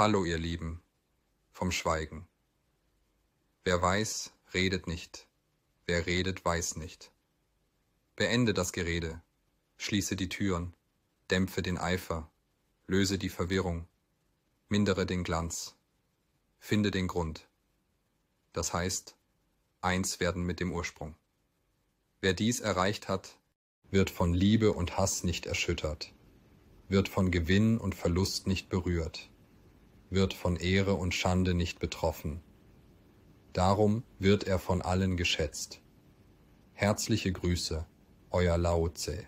Hallo ihr Lieben vom Schweigen. Wer weiß, redet nicht. Wer redet, weiß nicht. Beende das Gerede, schließe die Türen, dämpfe den Eifer, löse die Verwirrung, mindere den Glanz, finde den Grund. Das heißt, eins werden mit dem Ursprung. Wer dies erreicht hat, wird von Liebe und Hass nicht erschüttert, wird von Gewinn und Verlust nicht berührt wird von Ehre und Schande nicht betroffen. Darum wird er von allen geschätzt. Herzliche Grüße, euer Lao Tse.